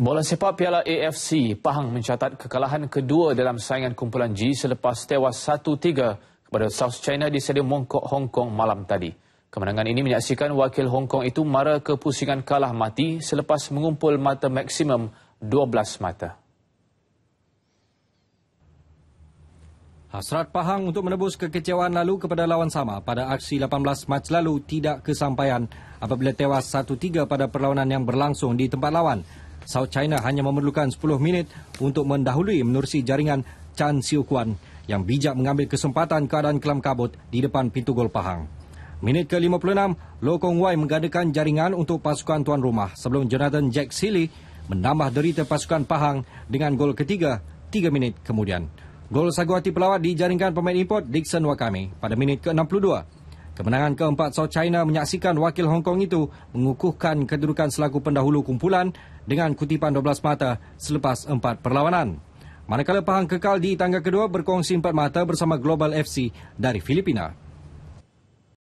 Bola sepak Piala AFC Pahang mencatat kekalahan kedua dalam saingan kumpulan G selepas tewas 1-3 kepada South China di Stadium Mongkok Hong Kong malam tadi. Kemenangan ini menyaksikan wakil Hong Kong itu mara kepusingan kalah mati selepas mengumpul mata maksimum 12 mata. Hasrat Pahang untuk menebus kekecewaan lalu kepada lawan sama pada aksi 18 Mac lalu tidak kesampaian apabila tewas 1-3 pada perlawanan yang berlangsung di tempat lawan. South China hanya memerlukan 10 minit untuk mendahului menerusi jaringan Chan Siu Kuan yang bijak mengambil kesempatan keadaan kelam kabut di depan pintu gol Pahang. Minit ke-56, Lo Kong Wai menggandakan jaringan untuk pasukan tuan rumah sebelum Jonathan Jack Sealy menambah derita pasukan Pahang dengan gol ketiga tiga minit kemudian. Gol saguati pelawat dijaringkan pemain import Dixon Wakame pada minit ke-62. Kemenangan keempat South China menyaksikan wakil Hong Kong itu mengukuhkan kedudukan selaku pendahulu kumpulan dengan kutipan 12 mata selepas empat perlawanan. Manakala Pahang kekal di tangga kedua berkongsi empat mata bersama Global FC dari Filipina.